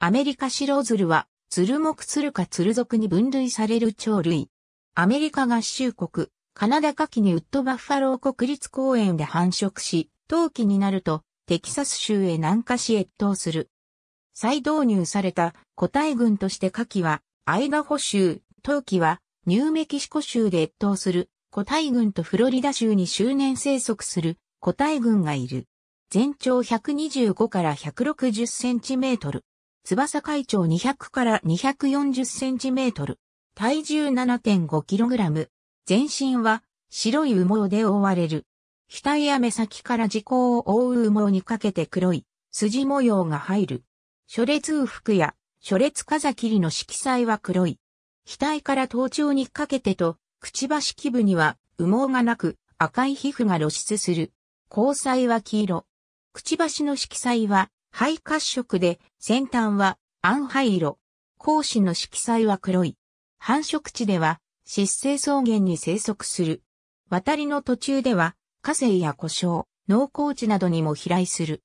アメリカシロズルは、ルツル鶴かル属に分類される鳥類。アメリカ合衆国、カナダ夏季にウッドバッファロー国立公園で繁殖し、冬季になると、テキサス州へ南下し越冬する。再導入された個体群として夏季は、アイガホ州、冬季は、ニューメキシコ州で越冬する、個体群とフロリダ州に周年生息する、個体群がいる。全長125から160センチメートル。翼海長200から240センチメートル。体重7 5ラム。全身は白い羽毛で覆われる。額や目先から時効を覆う羽毛にかけて黒い筋模様が入る。諸列羽服や諸列風切りの色彩は黒い。額から頭頂にかけてと、くちばし基部には羽毛がなく赤い皮膚が露出する。交際は黄色。くちばしの色彩は灰褐色で、先端は暗灰色。光子の色彩は黒い。繁殖地では、湿生草原に生息する。渡りの途中では、火星や故障、農耕地などにも飛来する。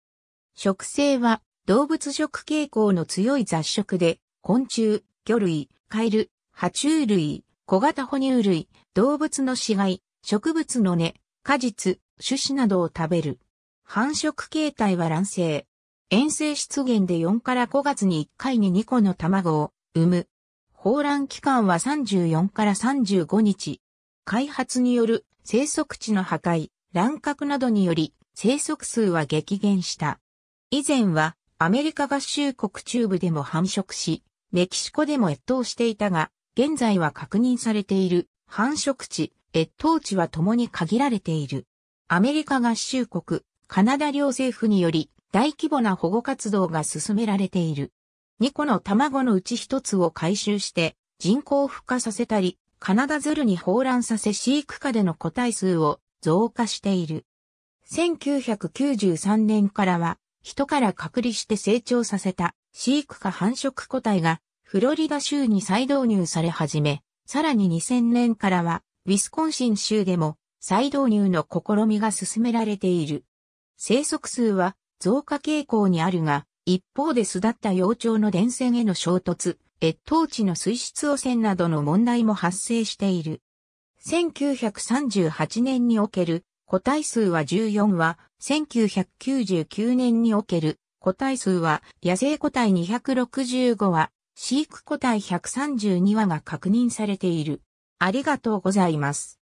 植生は、動物食傾向の強い雑食で、昆虫、魚類、カエル、爬虫類、小型哺乳類、動物の死骸、植物の根、果実、種子などを食べる。繁殖形態は卵生、遠征出現で4から5月に1回に2個の卵を産む。放卵期間は34から35日。開発による生息地の破壊、乱獲などにより生息数は激減した。以前はアメリカ合衆国中部でも繁殖し、メキシコでも越冬していたが、現在は確認されている繁殖地、越冬地は共に限られている。アメリカ合衆国、カナダ両政府により大規模な保護活動が進められている。2個の卵のうち1つを回収して人工孵化させたり、カナダズルに放卵させ飼育下での個体数を増加している。1993年からは、人から隔離して成長させた飼育下繁殖個体がフロリダ州に再導入され始め、さらに2000年からはウィスコンシン州でも再導入の試みが進められている。生息数は増加傾向にあるが、一方で巣立った幼鳥の電線への衝突、越冬地の水質汚染などの問題も発生している。1938年における個体数は14は、1999年における個体数は野生個体265は、飼育個体132話が確認されている。ありがとうございます。